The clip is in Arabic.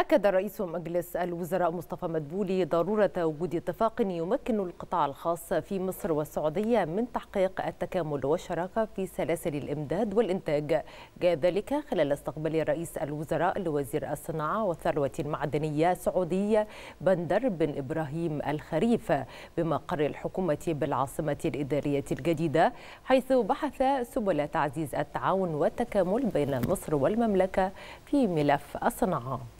أكد رئيس مجلس الوزراء مصطفى مدبولي ضرورة وجود اتفاق يمكن القطاع الخاص في مصر والسعودية من تحقيق التكامل والشراكة في سلاسل الإمداد والإنتاج جاء ذلك خلال استقبال رئيس الوزراء لوزير الصناعة والثروة المعدنية السعودية بندر بن إبراهيم الخريف بمقر الحكومة بالعاصمة الإدارية الجديدة حيث بحث سبل تعزيز التعاون والتكامل بين مصر والمملكة في ملف الصناعة